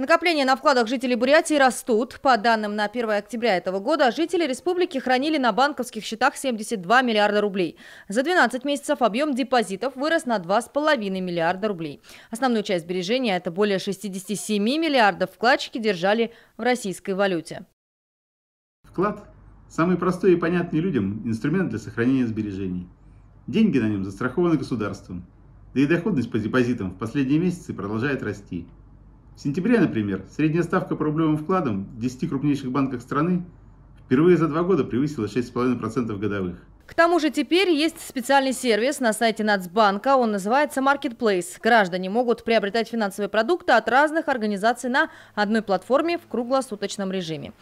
Накопления на вкладах жителей Бурятии растут. По данным на 1 октября этого года, жители республики хранили на банковских счетах 72 миллиарда рублей. За 12 месяцев объем депозитов вырос на 2,5 миллиарда рублей. Основную часть сбережения, это более 67 миллиардов, вкладчики держали в российской валюте. Вклад – самый простой и понятный людям инструмент для сохранения сбережений. Деньги на нем застрахованы государством. Да и доходность по депозитам в последние месяцы продолжает расти – в сентябре, например, средняя ставка по рублевым вкладам в 10 крупнейших банках страны впервые за два года превысила 6,5% годовых. К тому же теперь есть специальный сервис на сайте Нацбанка, он называется Marketplace. Граждане могут приобретать финансовые продукты от разных организаций на одной платформе в круглосуточном режиме.